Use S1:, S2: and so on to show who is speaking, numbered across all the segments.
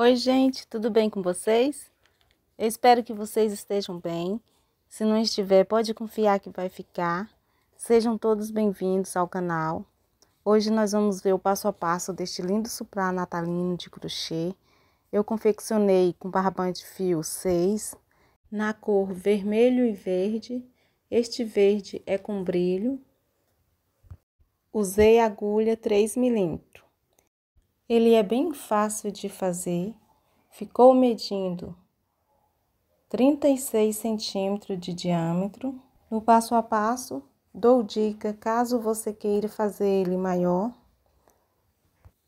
S1: Oi, gente, tudo bem com vocês? Eu espero que vocês estejam bem. Se não estiver, pode confiar que vai ficar. Sejam todos bem-vindos ao canal. Hoje nós vamos ver o passo a passo deste lindo suprá natalino de crochê. Eu confeccionei com barbante fio 6, na cor vermelho e verde. Este verde é com brilho. Usei agulha 3 milímetros. Ele é bem fácil de fazer. Ficou medindo 36 centímetros de diâmetro. No passo a passo, dou dica caso você queira fazer ele maior.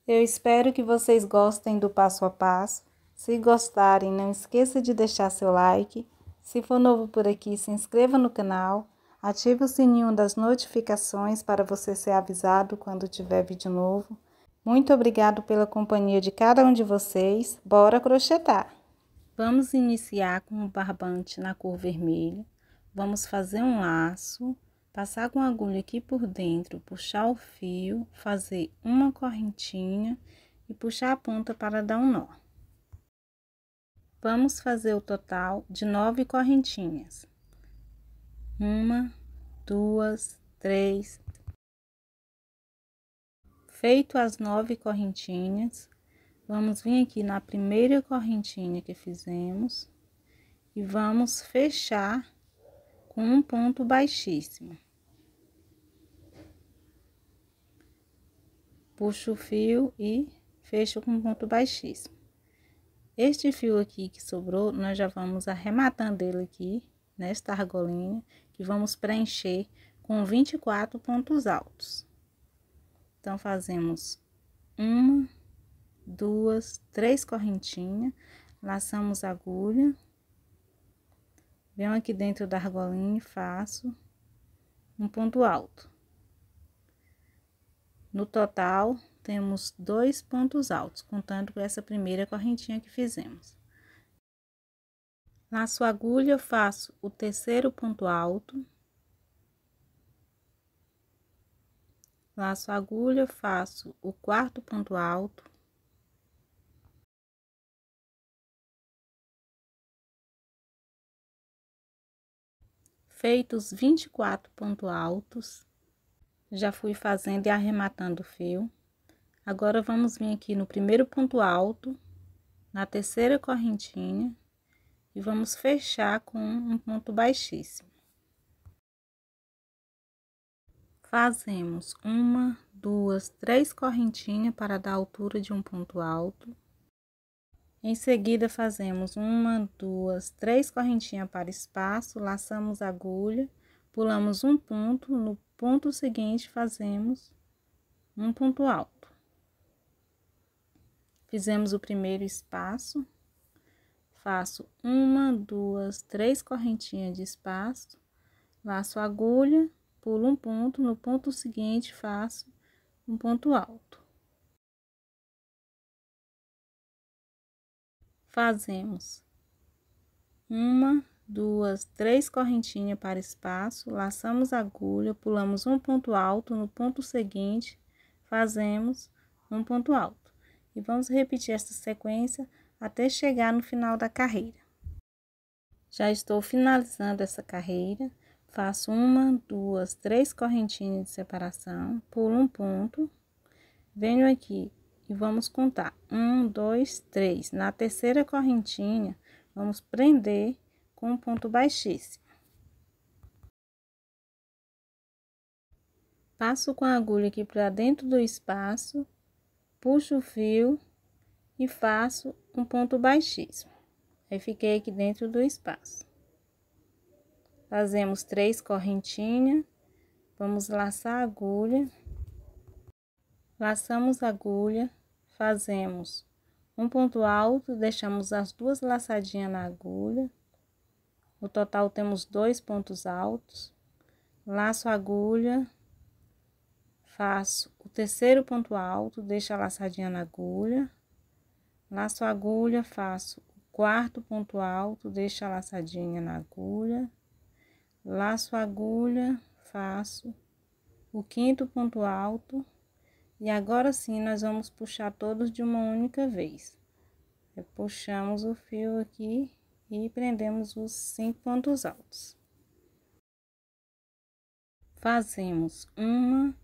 S1: Eu espero que vocês gostem do passo a passo. Se gostarem, não esqueça de deixar seu like. Se for novo por aqui, se inscreva no canal. Ative o sininho das notificações para você ser avisado quando tiver vídeo novo. Muito obrigado pela companhia de cada um de vocês. Bora crochetar! Vamos iniciar com o barbante na cor vermelha. Vamos fazer um laço, passar com a agulha aqui por dentro, puxar o fio, fazer uma correntinha e puxar a ponta para dar um nó. Vamos fazer o total de nove correntinhas. Uma, duas, três, Feito as nove correntinhas, vamos vir aqui na primeira correntinha que fizemos e vamos fechar com um ponto baixíssimo. Puxo o fio e fecho com um ponto baixíssimo. Este fio aqui que sobrou, nós já vamos arrematando ele aqui, nesta argolinha, que vamos preencher com 24 pontos altos. Então, fazemos uma, duas, três correntinhas, laçamos a agulha, venho aqui dentro da argolinha e faço um ponto alto. No total, temos dois pontos altos, contando com essa primeira correntinha que fizemos. Laço a agulha, faço o terceiro ponto alto,
S2: laço agulha, faço o quarto ponto alto. Feitos 24 pontos altos, já fui
S1: fazendo e arrematando o fio. Agora, vamos vir aqui no primeiro ponto alto, na terceira correntinha, e vamos fechar com um ponto baixíssimo. Fazemos uma, duas, três correntinhas para dar altura de um ponto alto. Em seguida, fazemos uma, duas, três correntinhas para espaço, laçamos a agulha, pulamos um ponto, no ponto seguinte fazemos um ponto alto. Fizemos o primeiro espaço, faço uma, duas, três correntinhas de espaço, laço a agulha, pulo um ponto, no ponto seguinte faço
S2: um ponto alto. Fazemos uma, duas, três
S1: correntinhas para espaço, laçamos agulha, pulamos um ponto alto, no ponto seguinte fazemos um ponto alto. E vamos repetir essa sequência até chegar no final da carreira. Já estou finalizando essa carreira faço uma, duas, três correntinhas de separação, pulo um ponto, venho aqui e vamos contar. Um, dois, três. Na terceira correntinha, vamos prender com um ponto baixíssimo. Passo com a agulha aqui para dentro do espaço, puxo o fio e faço um ponto baixíssimo. Aí, fiquei aqui dentro do espaço. Fazemos três correntinhas, vamos laçar a agulha. Laçamos a agulha, fazemos um ponto alto, deixamos as duas laçadinhas na agulha. No total temos dois pontos altos. Laço a agulha, faço o terceiro ponto alto, deixo a laçadinha na agulha. Laço a agulha, faço o quarto ponto alto, deixo a laçadinha na agulha laço agulha, faço o quinto ponto alto e agora sim nós vamos puxar todos de uma única vez. Puxamos o fio aqui e prendemos os cinco pontos altos. Fazemos uma,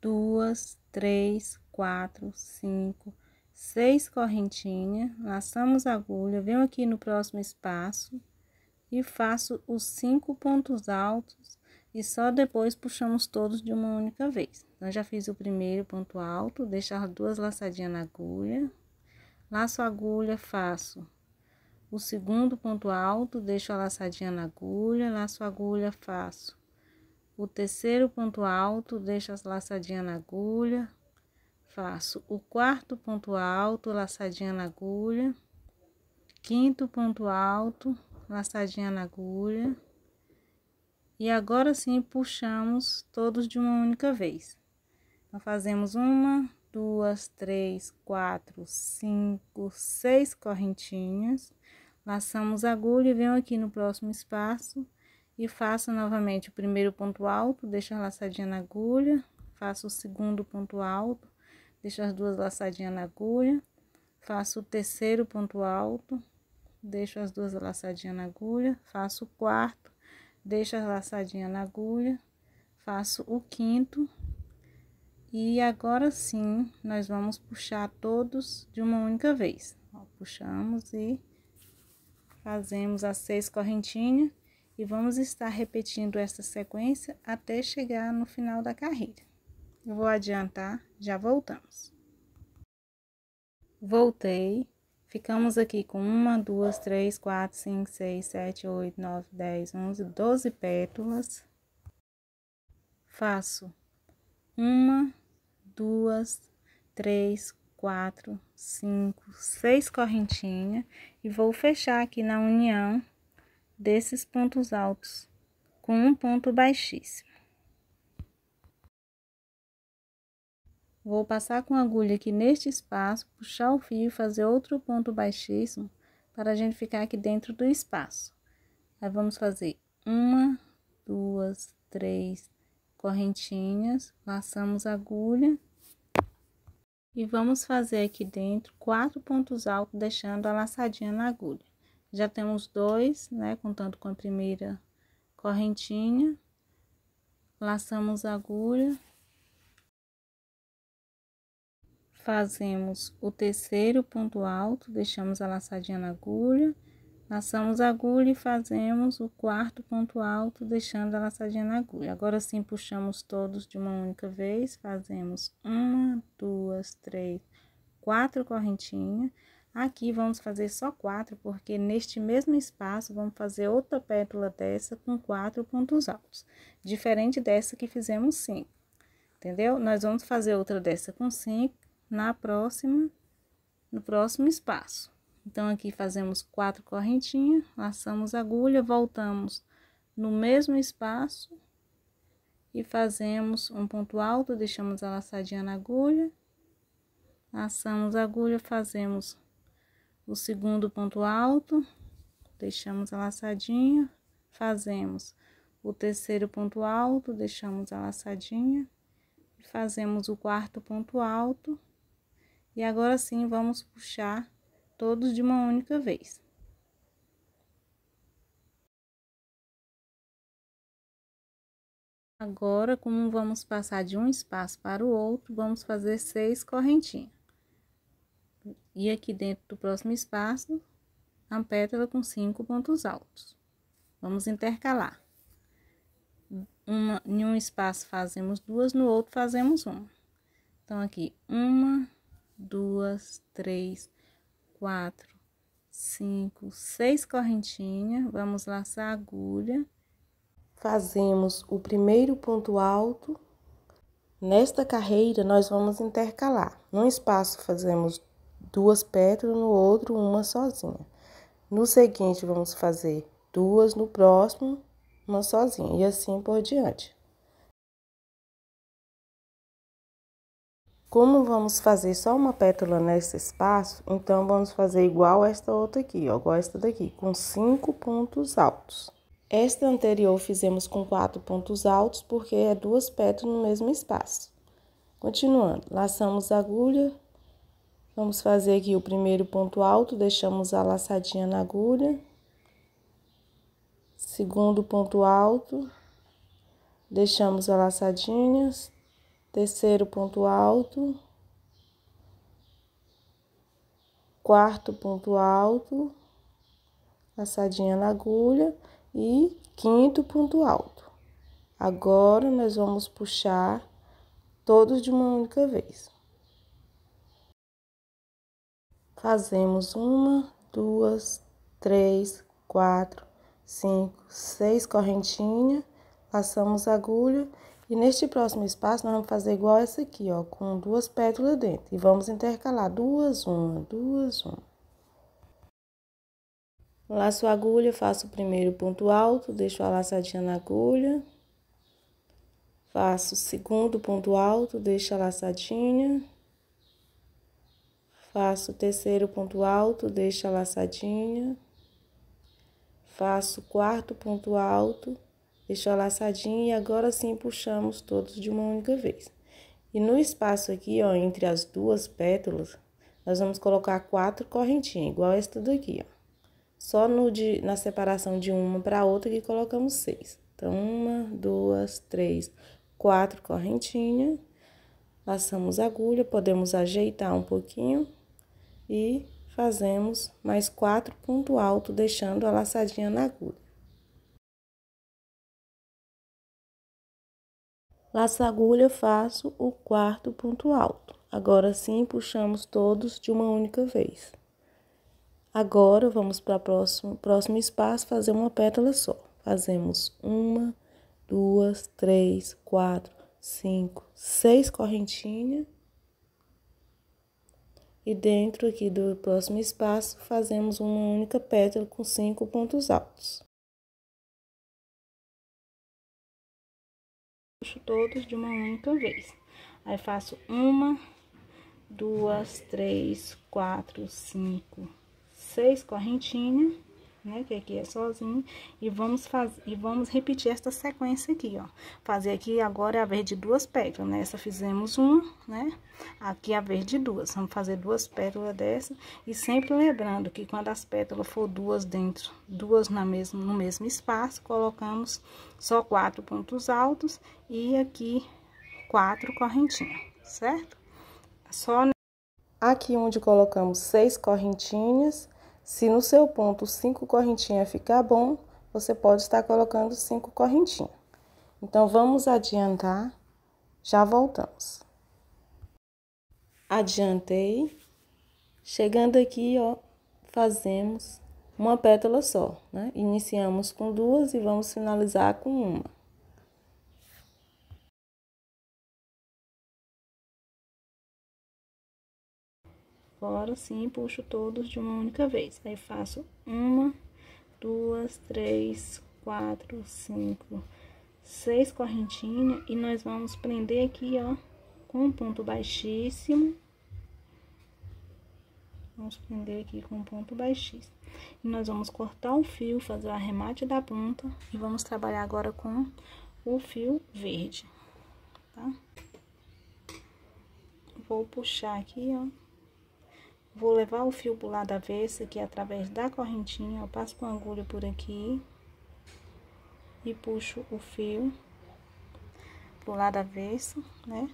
S1: duas, três, quatro, cinco, seis correntinhas, laçamos a agulha, venho aqui no próximo espaço e faço os cinco pontos altos e só depois puxamos todos de uma única vez. Então, já fiz o primeiro ponto alto, deixar duas laçadinhas na agulha, laço a agulha, faço o segundo ponto alto, deixo a laçadinha na agulha, laço a agulha, faço o terceiro ponto alto, deixo as laçadinha na agulha, faço o quarto ponto alto, laçadinha na agulha, quinto ponto alto, laçadinha na agulha. E agora sim, puxamos todos de uma única vez. Então, fazemos uma, duas, três, quatro, cinco, seis correntinhas. Laçamos a agulha e venho aqui no próximo espaço e faço novamente o primeiro ponto alto, deixo a laçadinha na agulha, faço o segundo ponto alto, deixo as duas laçadinhas na agulha, faço o terceiro ponto alto, deixo as duas laçadinhas na agulha, faço o quarto, deixo as laçadinhas na agulha, faço o quinto. E agora sim, nós vamos puxar todos de uma única vez. Ó, puxamos e fazemos as seis correntinhas e vamos estar repetindo essa sequência até chegar no final da carreira. Eu vou adiantar, já voltamos. Voltei, Ficamos aqui com uma, duas, três, quatro, cinco, seis, sete, oito, nove, dez, onze, doze pétalas. Faço uma, duas, três, quatro, cinco, seis correntinhas e vou fechar aqui na união desses pontos altos com um ponto baixíssimo. Vou passar com a agulha aqui neste espaço, puxar o fio e fazer outro ponto baixíssimo para a gente ficar aqui dentro do espaço. Aí, vamos fazer uma, duas, três correntinhas, laçamos a agulha. E vamos fazer aqui dentro quatro pontos altos, deixando a laçadinha na agulha. Já temos dois, né, contando com a primeira correntinha. Laçamos a agulha, fazemos o terceiro ponto alto, deixamos a laçadinha na agulha, laçamos a agulha e fazemos o quarto ponto alto, deixando a laçadinha na agulha. Agora sim, puxamos todos de uma única vez, fazemos uma, duas, três, quatro correntinhas. Aqui vamos fazer só quatro, porque neste mesmo espaço vamos fazer outra pétala dessa com quatro pontos altos, diferente dessa que fizemos cinco, entendeu? Nós vamos fazer outra dessa com cinco na próxima, no próximo espaço. Então, aqui fazemos quatro correntinhas, laçamos agulha, voltamos no mesmo espaço e fazemos um ponto alto, deixamos a laçadinha na agulha, laçamos a agulha, fazemos o segundo ponto alto, deixamos a laçadinha, fazemos o terceiro ponto alto, deixamos a laçadinha, fazemos o quarto ponto alto, e agora sim, vamos puxar
S2: todos de uma única vez. Agora, como vamos passar de um espaço para
S1: o outro, vamos fazer seis correntinhas. E aqui dentro do próximo espaço, a pétala com cinco pontos altos. Vamos intercalar. Uma, em um espaço fazemos duas, no outro fazemos uma. Então, aqui, uma, duas, três, quatro, cinco, seis correntinhas. Vamos laçar a agulha. Fazemos o primeiro ponto alto. Nesta carreira, nós vamos intercalar. Num espaço, fazemos duas pétalas, no outro, uma sozinha. No seguinte, vamos fazer duas no próximo, uma sozinha, e assim por diante. Como vamos fazer só uma pétala nesse espaço, então vamos fazer igual esta outra aqui, ó, igual esta daqui, com cinco pontos altos. Esta anterior fizemos com quatro pontos altos, porque é duas pétalas no mesmo espaço. Continuando, laçamos a agulha, vamos fazer aqui o primeiro ponto alto, deixamos a laçadinha na agulha, segundo ponto alto, deixamos a laçadinha, terceiro ponto alto, quarto ponto alto, passadinha na agulha e quinto ponto alto. Agora, nós vamos puxar todos de uma única vez. Fazemos uma, duas, três, quatro, cinco, seis correntinhas, passamos a agulha e neste próximo espaço, nós vamos fazer igual essa aqui, ó, com duas pétalas dentro. E vamos intercalar duas, uma, duas, uma. Laço a agulha, faço o primeiro ponto alto, deixo a laçadinha na agulha. Faço o segundo ponto alto, deixo a laçadinha. Faço o terceiro ponto alto, deixo a laçadinha. Faço o quarto ponto alto, Deixou laçadinha e agora sim puxamos todos de uma única vez. E no espaço aqui, ó, entre as duas pétalas, nós vamos colocar quatro correntinhas, igual esta daqui, ó. Só no de, na separação de uma para outra que colocamos seis. Então, uma, duas, três, quatro correntinhas. Laçamos a agulha, podemos ajeitar um pouquinho e fazemos
S2: mais quatro ponto alto, deixando a laçadinha na agulha. Laço agulha, faço o
S1: quarto ponto alto. Agora sim, puxamos todos de uma única vez. Agora, vamos para o próximo, próximo espaço fazer uma pétala só. Fazemos uma, duas, três, quatro, cinco, seis correntinhas. E dentro aqui do próximo espaço,
S2: fazemos uma única pétala com cinco pontos altos. puxo todos de uma única vez. Aí,
S1: faço uma, duas, três, quatro, cinco, seis correntinhas né? Que aqui é sozinho. E vamos fazer e vamos repetir esta sequência aqui, ó. Fazer aqui agora a vez de duas pétalas, né? Essa fizemos uma, né? Aqui a vez de duas. Vamos fazer duas pétalas dessa e sempre lembrando que quando as pétalas for duas dentro, duas na mesmo no mesmo espaço, colocamos só quatro pontos altos e aqui quatro correntinhas, certo? Só aqui onde colocamos seis correntinhas se no seu ponto 5 correntinhas ficar bom, você pode estar colocando 5 correntinhas. Então, vamos adiantar, já voltamos. Adiantei. Chegando aqui, ó, fazemos uma pétala só, né? Iniciamos com duas e vamos finalizar com uma.
S2: fora, assim, puxo todos de uma
S1: única vez. Aí, faço uma, duas, três, quatro, cinco, seis correntinhas. E nós vamos prender aqui, ó, com um ponto baixíssimo. Vamos prender aqui com um ponto baixíssimo. E nós vamos cortar o fio, fazer o arremate da ponta. E vamos trabalhar agora com o fio verde, tá? Vou puxar aqui, ó. Vou levar o fio pro lado avesso aqui é através da correntinha. Eu passo com a agulha por aqui. E puxo o fio pro lado avesso, né?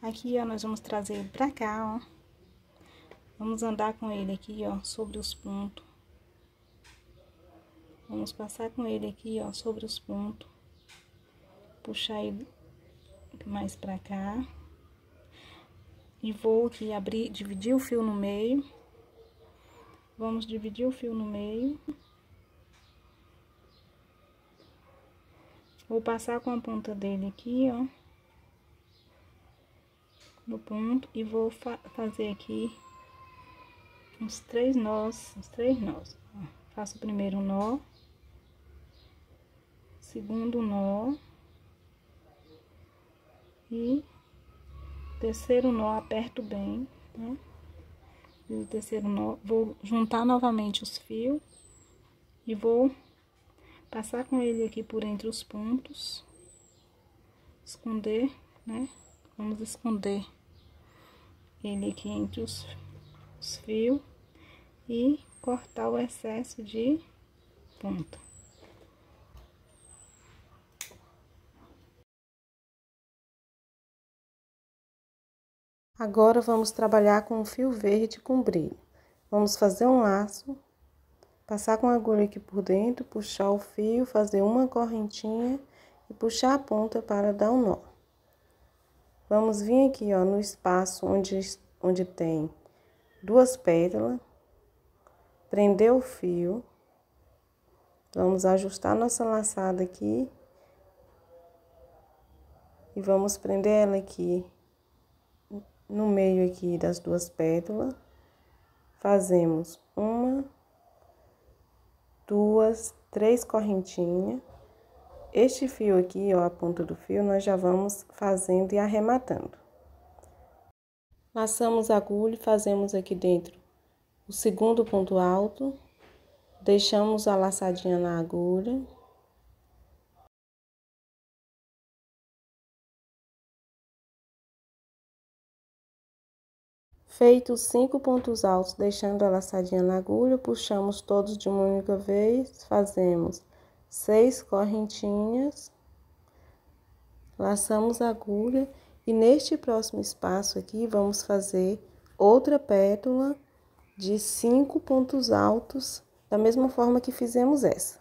S1: Aqui, ó, nós vamos trazer ele pra cá, ó. Vamos andar com ele aqui, ó, sobre os pontos. Vamos passar com ele aqui, ó, sobre os pontos. Puxar ele mais pra cá e vou aqui abrir, dividir o fio no meio. Vamos dividir o fio no meio. Vou passar com a ponta dele aqui, ó. No ponto e vou fa fazer aqui uns três nós, uns três nós. Ó. Faço o primeiro nó, segundo nó e terceiro nó, aperto bem, né? Fiz o terceiro nó, vou juntar novamente os fios e vou passar com ele aqui por entre os pontos, esconder, né? Vamos esconder ele aqui entre os, os fios e
S2: cortar o excesso de ponta. Agora vamos trabalhar com um fio verde com brilho. Vamos fazer um
S1: laço, passar com a agulha aqui por dentro, puxar o fio, fazer uma correntinha e puxar a ponta para dar um nó. Vamos vir aqui, ó, no espaço onde, onde tem duas pérolas, prender o fio. Vamos ajustar nossa laçada aqui. E vamos prender ela aqui no meio aqui das duas pétalas, fazemos uma, duas, três correntinhas. Este fio aqui, ó, a ponta do fio, nós já vamos fazendo e arrematando. Laçamos a agulha e fazemos aqui dentro o segundo ponto
S2: alto, deixamos a laçadinha na agulha, Feitos cinco pontos altos, deixando a laçadinha na
S1: agulha, puxamos todos de uma única vez, fazemos seis correntinhas, laçamos a agulha e neste próximo espaço aqui vamos fazer outra pétala de cinco pontos
S2: altos, da mesma forma que fizemos essa.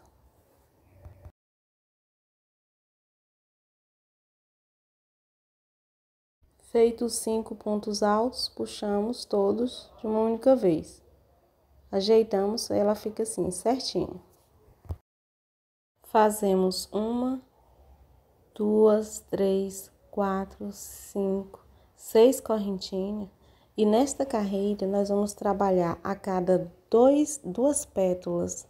S2: Feito os cinco pontos altos, puxamos todos de uma única vez.
S1: Ajeitamos, ela fica assim, certinho. Fazemos uma, duas, três, quatro, cinco, seis correntinhas. E nesta carreira, nós vamos trabalhar a cada dois, duas pétalas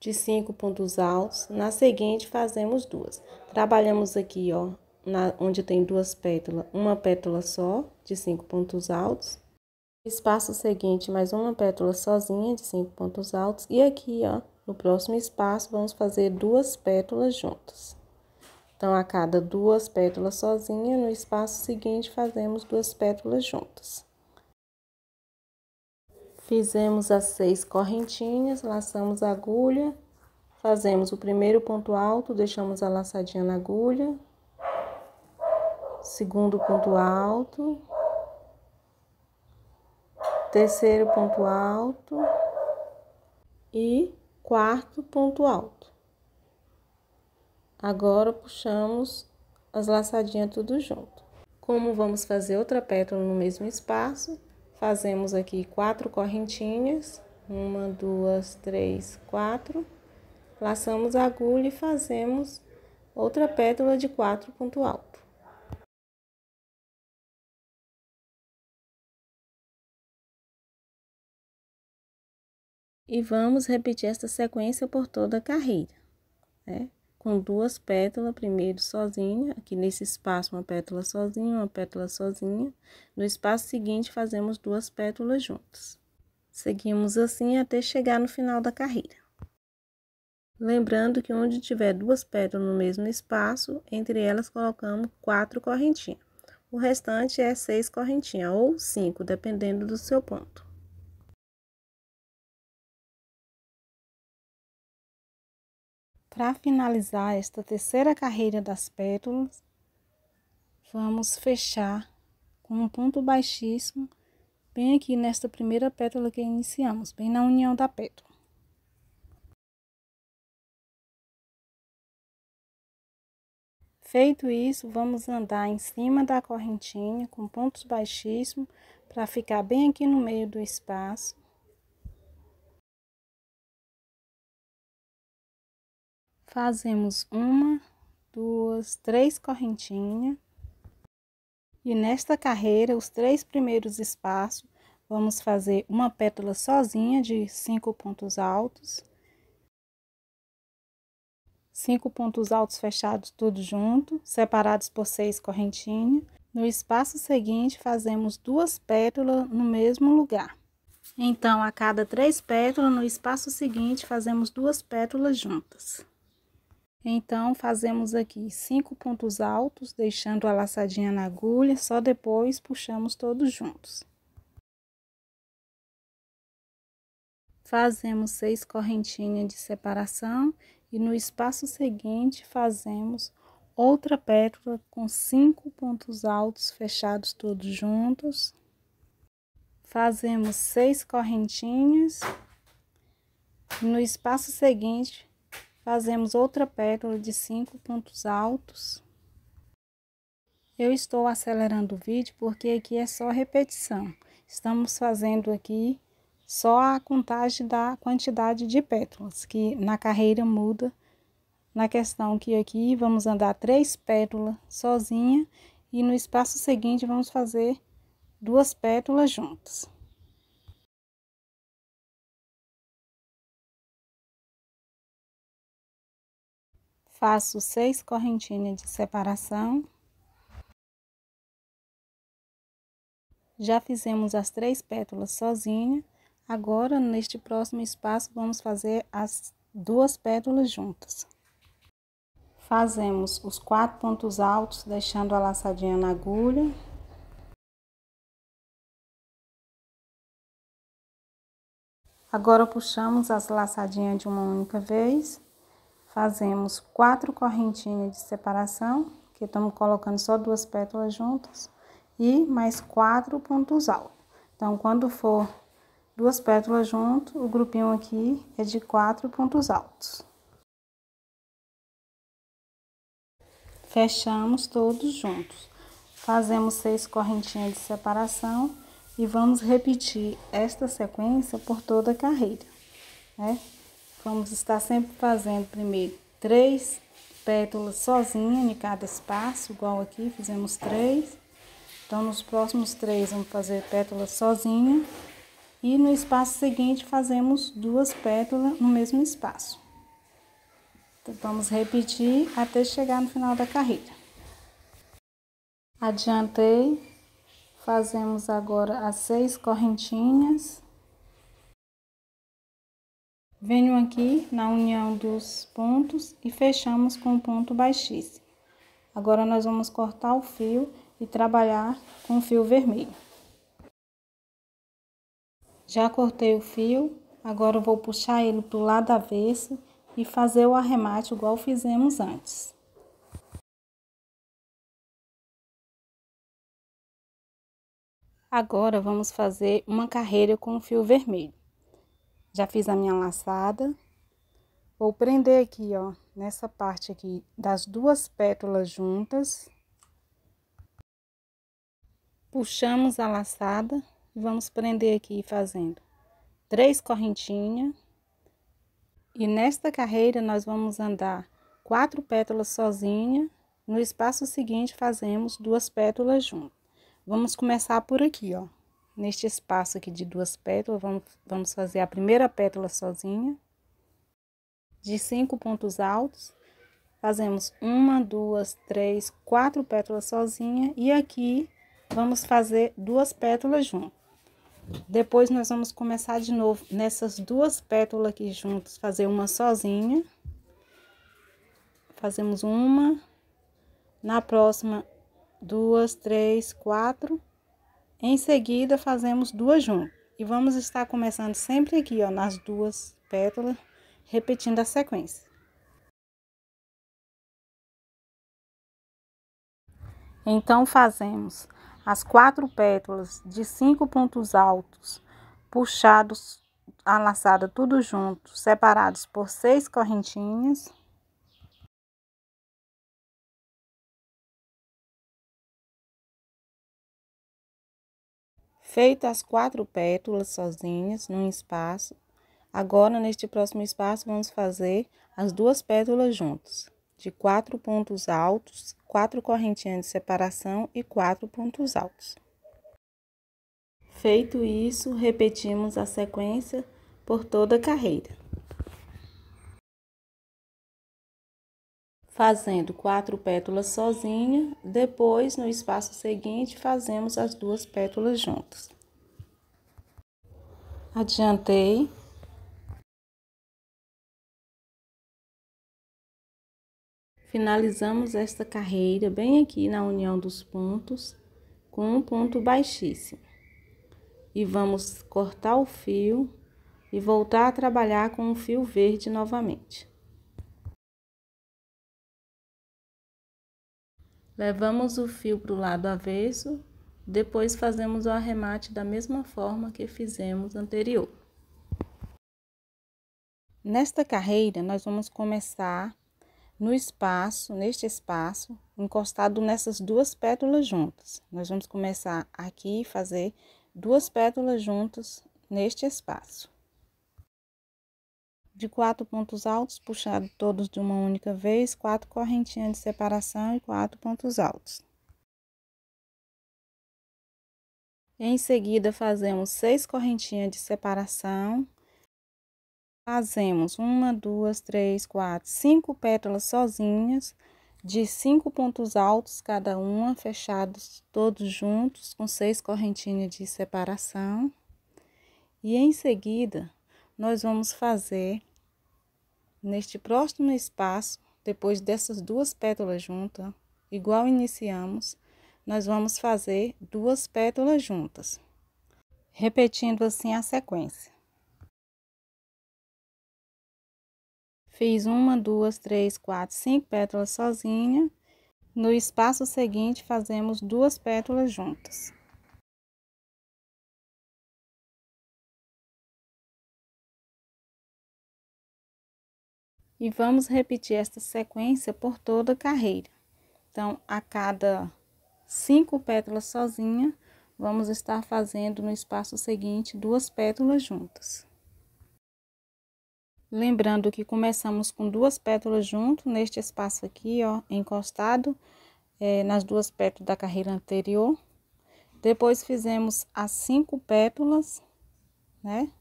S1: de cinco pontos altos. Na seguinte, fazemos duas. Trabalhamos aqui, ó, na, onde tem duas pétalas, uma pétala só, de cinco pontos altos. Espaço seguinte, mais uma pétala sozinha, de cinco pontos altos. E aqui, ó, no próximo espaço, vamos fazer duas pétalas juntas. Então, a cada duas pétalas sozinha, no espaço seguinte, fazemos duas pétalas juntas. Fizemos as seis correntinhas, laçamos a agulha, fazemos o primeiro ponto alto, deixamos a laçadinha na agulha, segundo ponto alto, terceiro ponto alto e quarto ponto alto. Agora puxamos as laçadinhas tudo junto. Como vamos fazer outra pétala no mesmo espaço, fazemos aqui quatro correntinhas, uma, duas, três, quatro, laçamos a agulha e fazemos
S2: outra pétala de quatro ponto alto. E vamos repetir esta sequência por toda a carreira, né? Com duas
S1: pétalas, primeiro sozinha, aqui nesse espaço uma pétala sozinha, uma pétala sozinha. No espaço seguinte fazemos duas pétalas juntas. Seguimos assim até chegar no final da carreira. Lembrando que onde tiver duas pétalas no mesmo espaço, entre elas colocamos quatro correntinhas. O restante é seis
S2: correntinhas ou cinco, dependendo do seu ponto. Para finalizar esta terceira carreira das pétalas, vamos fechar com
S1: um ponto baixíssimo, bem aqui nesta primeira pétala que iniciamos, bem na união da
S2: pétala. Feito isso, vamos andar em cima da correntinha com pontos
S1: baixíssimos para ficar bem aqui no meio do espaço.
S2: fazemos uma, duas, três correntinhas. E nesta carreira,
S1: os três primeiros espaços, vamos fazer uma pétala sozinha de cinco pontos altos. Cinco pontos altos fechados tudo junto, separados por seis correntinhas. No espaço seguinte, fazemos duas pétalas no mesmo lugar. Então, a cada três pétalas, no espaço seguinte, fazemos duas pétalas juntas. Então, fazemos aqui cinco pontos altos, deixando a laçadinha na agulha, só depois puxamos todos juntos. Fazemos seis correntinhas de separação e no espaço seguinte fazemos outra pétala com cinco pontos altos fechados todos juntos. Fazemos seis correntinhas. No espaço seguinte, Fazemos outra pérola de cinco pontos altos. Eu estou acelerando o vídeo porque aqui é só repetição. Estamos fazendo aqui só a contagem da quantidade de pétalas, que na carreira muda na questão que aqui vamos andar três pétalas sozinha e no espaço seguinte vamos fazer
S2: duas pétalas juntas. faço seis correntinhas de separação.
S1: Já fizemos as três pétalas sozinha. Agora, neste próximo espaço, vamos fazer as duas pétalas juntas.
S2: Fazemos os quatro pontos altos, deixando a laçadinha na agulha. Agora, puxamos as laçadinhas de uma única vez fazemos quatro correntinhas
S1: de separação, que estamos colocando só duas pétalas juntas, e mais quatro pontos altos. Então, quando for duas pétalas junto, o grupinho aqui é de quatro pontos altos. Fechamos todos juntos. Fazemos seis correntinhas de separação e vamos repetir esta sequência por toda a carreira, né? Vamos estar sempre fazendo primeiro três pétalas sozinha em cada espaço, igual aqui fizemos três. Então, nos próximos três, vamos fazer pétalas sozinha. E no espaço seguinte, fazemos duas pétalas no mesmo espaço. Então, vamos repetir até chegar no final da carreira. Adiantei, fazemos agora as seis correntinhas. Venho aqui na união dos pontos e fechamos com o ponto baixíssimo. Agora, nós vamos cortar o fio e trabalhar com o fio vermelho. Já cortei o fio, agora
S2: vou puxar ele para o lado avesso e fazer o arremate igual fizemos antes. Agora, vamos fazer uma carreira com o fio vermelho. Já fiz
S1: a minha laçada. Vou prender aqui, ó, nessa parte aqui das duas pétalas juntas. Puxamos a laçada e vamos prender aqui fazendo três correntinhas. E nesta carreira, nós vamos andar quatro pétalas sozinha. No espaço seguinte, fazemos duas pétalas juntas. Vamos começar por aqui, ó. Neste espaço aqui de duas pétalas, vamos, vamos fazer a primeira pétala sozinha. De cinco pontos altos, fazemos uma, duas, três, quatro pétalas sozinha. E aqui, vamos fazer duas pétalas juntas. Depois, nós vamos começar de novo nessas duas pétalas aqui juntas, fazer uma sozinha. Fazemos uma, na próxima, duas, três, quatro em seguida, fazemos duas juntas. E vamos estar começando sempre aqui, ó, nas
S2: duas pétalas, repetindo a sequência. Então, fazemos as quatro
S1: pétalas de cinco pontos altos, puxados a laçada
S2: tudo junto, separados por seis correntinhas. Feita as quatro pétalas sozinhas, num espaço,
S1: agora neste próximo espaço vamos fazer as duas pétalas juntas, de quatro pontos altos, quatro correntinhas de separação e quatro pontos altos. Feito isso, repetimos a sequência por toda a carreira. fazendo quatro pétalas sozinha, depois no espaço seguinte fazemos as duas
S2: pétalas juntas. Adiantei. Finalizamos esta carreira bem aqui na união dos pontos com um ponto
S1: baixíssimo. E vamos cortar o fio e voltar a trabalhar com o fio verde novamente. Levamos o fio para o lado avesso, depois fazemos o arremate da mesma forma que fizemos anterior. Nesta carreira, nós vamos começar no espaço, neste espaço, encostado nessas duas pétalas juntas. Nós vamos começar aqui e fazer duas pétalas juntas neste espaço de quatro pontos altos, puxado todos de uma única vez, quatro correntinhas de separação e quatro pontos altos. Em seguida, fazemos seis correntinhas de separação. Fazemos uma, duas, três, quatro, cinco pétalas sozinhas, de cinco pontos altos cada uma, fechados todos juntos, com seis correntinhas de separação. E em seguida, nós vamos fazer neste próximo espaço, depois dessas duas pétalas juntas, igual iniciamos, nós vamos fazer duas pétalas juntas, repetindo assim a sequência. Fiz uma, duas, três, quatro, cinco pétalas
S2: sozinha. No espaço seguinte, fazemos duas pétalas juntas. E vamos repetir esta sequência por toda a
S1: carreira. Então, a cada cinco pétalas sozinha, vamos estar fazendo no espaço seguinte duas pétalas juntas. Lembrando que começamos com duas pétalas junto neste espaço aqui, ó, encostado é, nas duas pétalas da carreira anterior. Depois fizemos as cinco pétalas, né?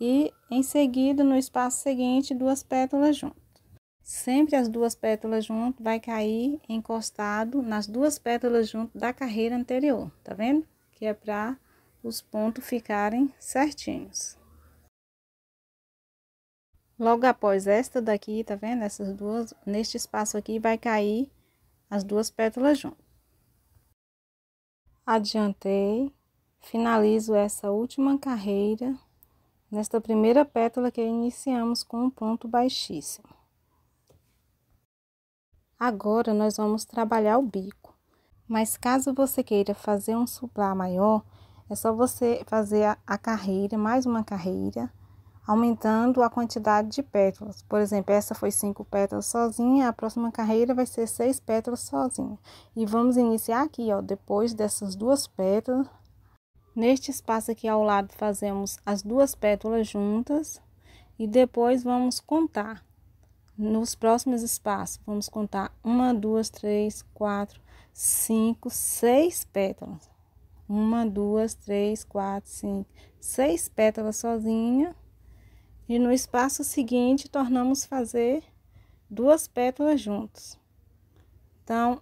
S1: e em seguida no espaço seguinte duas pétalas juntas. Sempre as duas pétalas juntas vai cair encostado nas duas pétalas juntas da carreira anterior, tá vendo? Que é para os pontos ficarem certinhos. Logo após esta daqui, tá vendo? Essas duas, neste espaço aqui vai cair as duas pétalas juntas. Adiantei, finalizo essa última carreira nesta primeira pétala que iniciamos com um ponto baixíssimo. Agora, nós vamos trabalhar o bico, mas caso você queira fazer um suplá maior, é só você fazer a, a carreira, mais uma carreira, aumentando a quantidade de pétalas. Por exemplo, essa foi cinco pétalas sozinha, a próxima carreira vai ser seis pétalas sozinha. E vamos iniciar aqui, ó, depois dessas duas pétalas, Neste espaço aqui ao lado, fazemos as duas pétalas juntas e depois vamos contar. Nos próximos espaços, vamos contar uma, duas, três, quatro, cinco, seis pétalas. Uma, duas, três, quatro, cinco, seis pétalas sozinha. E no espaço seguinte, tornamos fazer duas pétalas juntas. Então,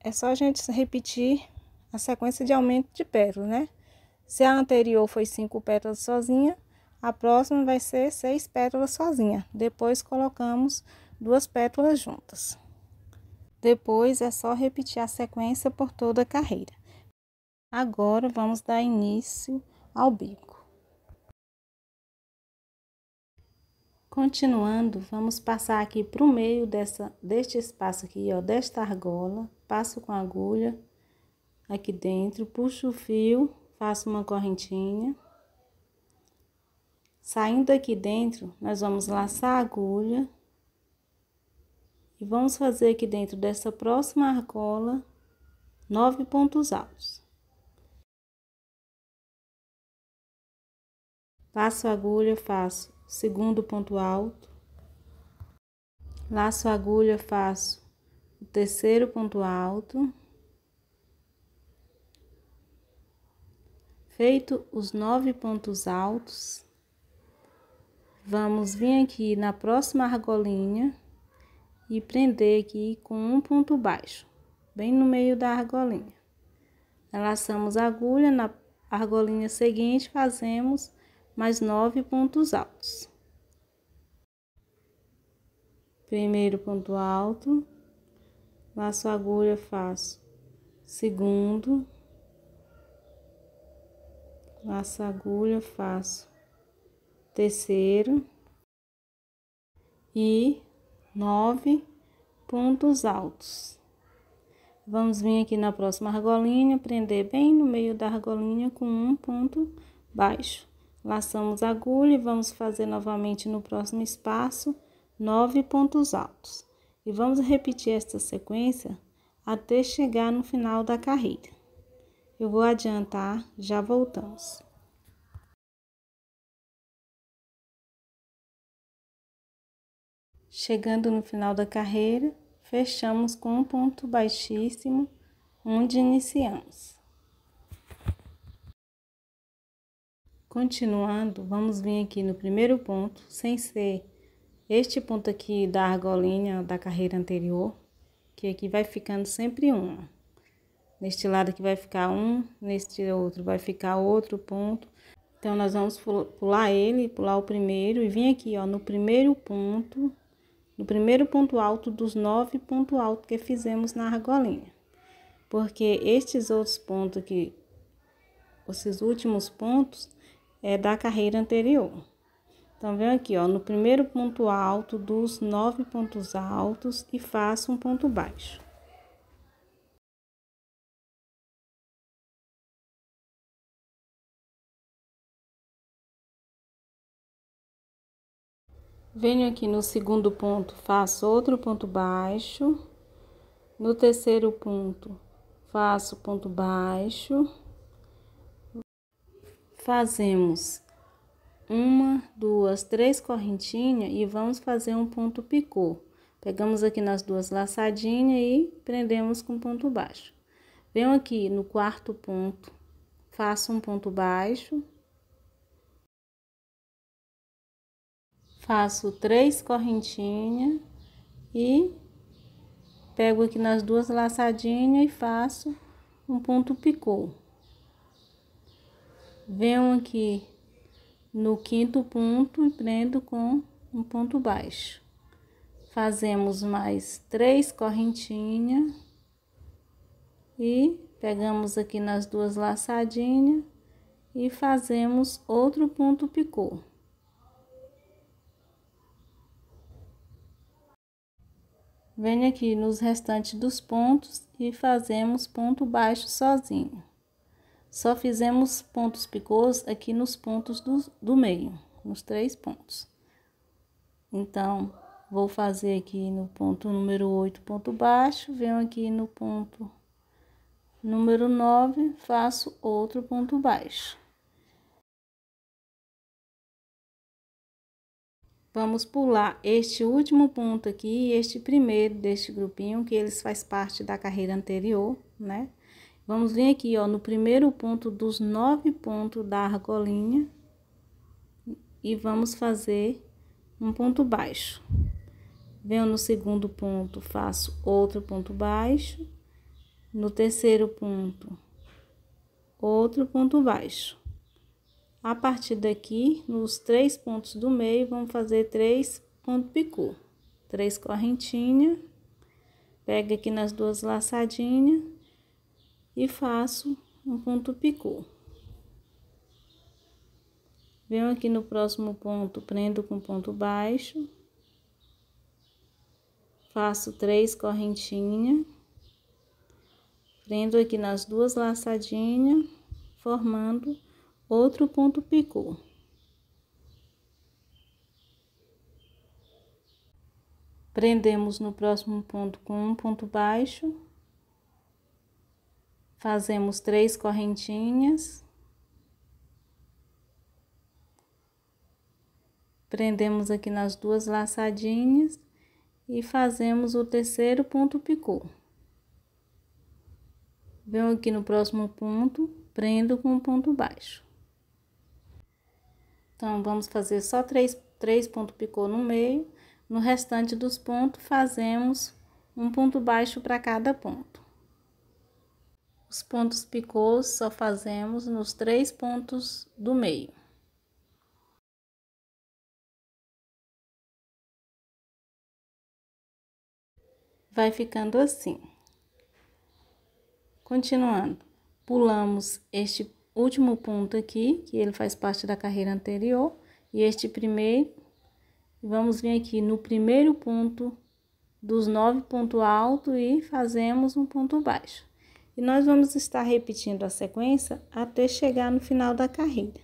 S1: é só a gente repetir a sequência de aumento de pétalas, né? Se a anterior foi cinco pétalas sozinha, a próxima vai ser seis pétalas sozinha. Depois colocamos duas pétalas juntas. Depois é só repetir a sequência por toda a carreira. Agora vamos dar início ao bico. Continuando, vamos passar aqui para o meio dessa, deste espaço aqui, ó, desta argola. Passo com a agulha aqui dentro, puxo o fio faço uma correntinha. Saindo aqui dentro, nós vamos laçar a agulha. E vamos fazer aqui
S2: dentro dessa próxima argola, nove pontos altos. Laço a agulha, faço segundo ponto alto. Laço a agulha, faço
S1: o terceiro ponto alto. Feito os nove pontos altos, vamos vir aqui na próxima argolinha e prender aqui com um ponto baixo, bem no meio da argolinha. Laçamos a agulha na argolinha seguinte, fazemos mais nove pontos altos. Primeiro ponto alto, laço a agulha, faço segundo, laço agulha, faço terceiro e nove pontos altos. Vamos vir aqui na próxima argolinha, prender bem no meio da argolinha com um ponto baixo. Laçamos a agulha e vamos fazer novamente no próximo espaço nove pontos altos. E vamos repetir esta sequência até chegar no final da carreira. Eu vou adiantar,
S2: já voltamos. Chegando no final da carreira, fechamos
S1: com um ponto baixíssimo, onde iniciamos. Continuando, vamos vir aqui no primeiro ponto, sem ser este ponto aqui da argolinha da carreira anterior, que aqui vai ficando sempre uma. Neste lado aqui vai ficar um, neste outro vai ficar outro ponto. Então, nós vamos pular ele, pular o primeiro e vir aqui, ó, no primeiro ponto, no primeiro ponto alto dos nove pontos altos que fizemos na argolinha. Porque estes outros pontos aqui, esses últimos pontos, é da carreira anterior. Então, venho aqui, ó, no primeiro ponto alto dos nove pontos altos e faço um ponto
S2: baixo. Venho aqui no segundo ponto, faço outro ponto baixo.
S1: No terceiro ponto, faço ponto baixo. Fazemos uma, duas, três correntinhas e vamos fazer um ponto picô. Pegamos aqui nas duas laçadinhas e prendemos com ponto baixo. Venho aqui no quarto ponto, faço um ponto baixo, faço três correntinhas e pego aqui nas duas laçadinhas e faço um ponto picô. Venho aqui no quinto ponto e prendo com um ponto baixo. Fazemos mais três correntinhas e pegamos aqui nas duas laçadinhas e fazemos outro ponto picô. Venho aqui nos restantes dos pontos e fazemos ponto baixo sozinho. Só fizemos pontos picôs aqui nos pontos do, do meio, nos três pontos. Então, vou fazer aqui no ponto número 8, ponto
S2: baixo, venho aqui no ponto número 9, faço outro ponto baixo. Vamos pular este último ponto aqui, este primeiro deste grupinho, que
S1: eles faz parte da carreira anterior, né? Vamos vir aqui, ó, no primeiro ponto dos nove pontos da argolinha e vamos fazer um ponto baixo. Venho no segundo ponto, faço outro ponto baixo. No terceiro ponto, outro ponto baixo. A partir daqui, nos três pontos do meio, vamos fazer três ponto picô. Três correntinhas, pega aqui nas duas laçadinhas e faço um ponto picô. Venho aqui no próximo ponto, prendo com ponto baixo. Faço três correntinhas. Prendo aqui nas duas laçadinhas, formando outro ponto picô. Prendemos no próximo ponto com um ponto baixo. Fazemos três correntinhas. Prendemos aqui nas duas laçadinhas e fazemos o terceiro ponto picô. Venho aqui no próximo ponto, prendo com um ponto baixo. Então, vamos fazer só três, três pontos picô no meio. No restante dos pontos, fazemos um ponto baixo para cada ponto. Os pontos picôs só fazemos
S2: nos três pontos do meio. Vai ficando assim. Continuando, pulamos este
S1: último ponto aqui, que ele faz parte da carreira anterior, e este primeiro, vamos vir aqui no primeiro ponto dos nove ponto alto e fazemos um ponto baixo. E nós vamos estar repetindo a sequência até chegar no final da carreira.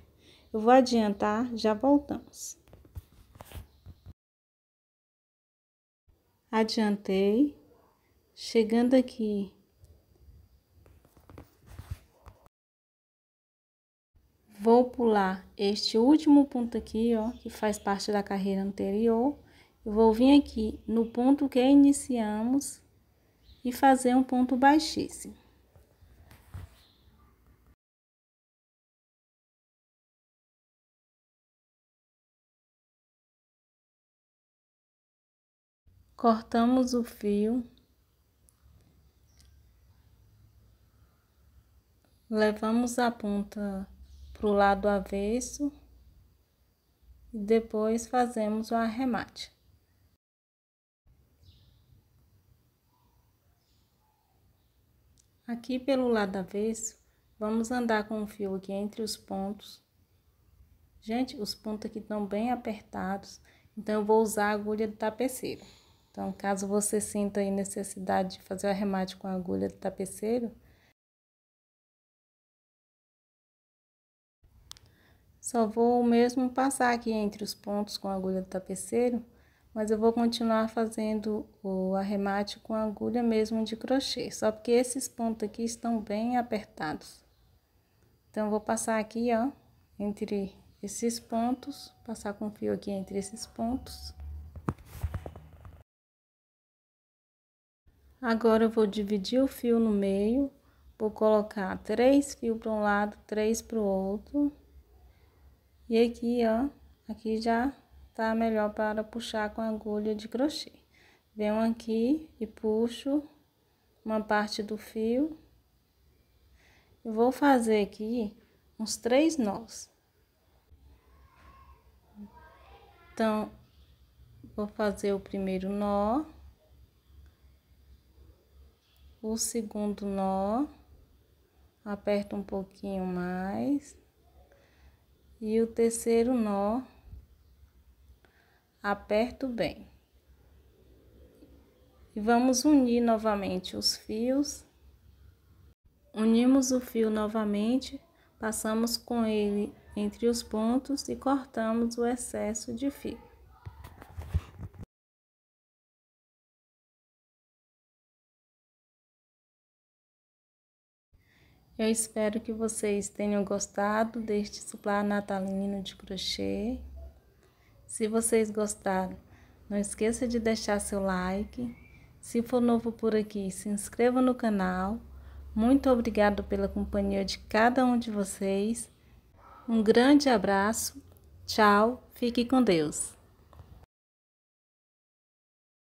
S1: Eu vou adiantar, já voltamos. Adiantei, chegando aqui Vou pular este último ponto aqui, ó, que faz parte da carreira anterior. Eu vou vir aqui no ponto que iniciamos
S2: e fazer um ponto baixíssimo. cortamos o fio,
S1: levamos a ponta para o lado avesso e depois fazemos o arremate. Aqui pelo lado avesso, vamos andar com o fio aqui entre os pontos. Gente, os pontos aqui estão bem apertados, então eu vou usar a agulha do tapeceiro. Então, caso você sinta aí necessidade
S2: de fazer o arremate com a agulha do tapeceiro, Só vou mesmo passar aqui entre os pontos com a
S1: agulha do tapeceiro, mas eu vou continuar fazendo o arremate com a agulha mesmo de crochê, só porque esses pontos aqui estão bem apertados. Então, vou passar aqui, ó, entre esses pontos, passar com fio aqui entre esses pontos. Agora, eu vou dividir o fio no meio, vou colocar três fios para um lado, três para o outro e aqui, ó, aqui já tá melhor para puxar com agulha de crochê. Venho aqui e puxo uma parte do fio. Eu vou fazer aqui uns três nós. Então, vou fazer o primeiro nó. O segundo nó. Aperto um pouquinho mais e o terceiro nó, aperto bem. E vamos unir novamente os fios. Unimos o fio novamente, passamos com ele entre os pontos e cortamos o excesso de fio.
S2: Eu espero que vocês tenham
S1: gostado deste suplá natalino de crochê. Se vocês gostaram, não esqueça de deixar seu like. Se for novo por aqui, se inscreva no canal. Muito obrigado pela companhia de cada um de
S2: vocês. Um grande abraço. Tchau. Fique com Deus.